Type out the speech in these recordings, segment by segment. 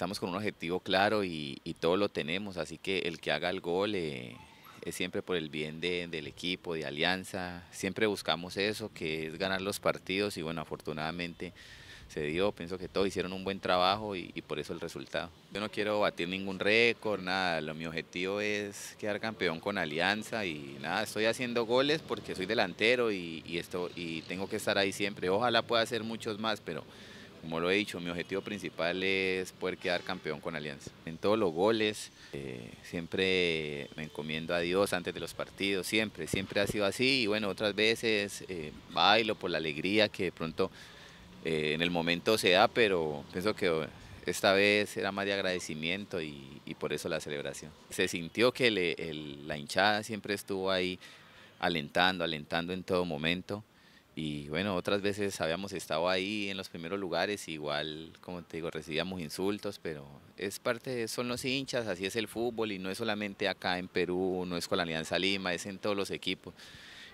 estamos con un objetivo claro y, todo lo tenemos, así que el que haga el gol eh, es siempre por el bien del equipo, de Alianza, siempre buscamos eso, que es ganar los partidos y bueno, afortunadamente se dio, pienso que todos hicieron un buen trabajo y, por eso el resultado. Yo no quiero batir ningún récord, nada, lo, mi objetivo es quedar campeón con Alianza y nada, estoy haciendo goles porque soy delantero y, esto, y tengo que estar ahí siempre, ojalá pueda hacer muchos más, pero... Como lo he dicho, mi objetivo principal es poder quedar campeón con Alianza. En todos los goles, eh, siempre me encomiendo a Dios antes de los partidos, siempre, siempre ha sido así. Y bueno, otras veces eh, bailo por la alegría que de pronto eh, en el momento se da, pero pienso que esta vez era más de agradecimiento y, por eso la celebración. Se sintió que la hinchada siempre estuvo ahí alentando, alentando en todo momento. Y bueno, otras veces habíamos estado ahí en los primeros lugares, igual, como te digo, recibíamos insultos, pero es parte, son los hinchas, así es el fútbol y no es solamente acá en Perú, no es con la Alianza Lima, es en todos los equipos.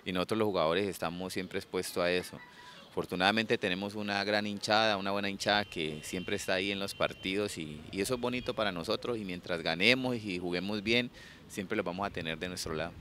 Y nosotros los jugadores estamos siempre expuestos a eso. Afortunadamente tenemos una gran hinchada, una buena hinchada que siempre está ahí en los partidos y, eso es bonito para nosotros y mientras ganemos y juguemos bien, siempre los vamos a tener de nuestro lado.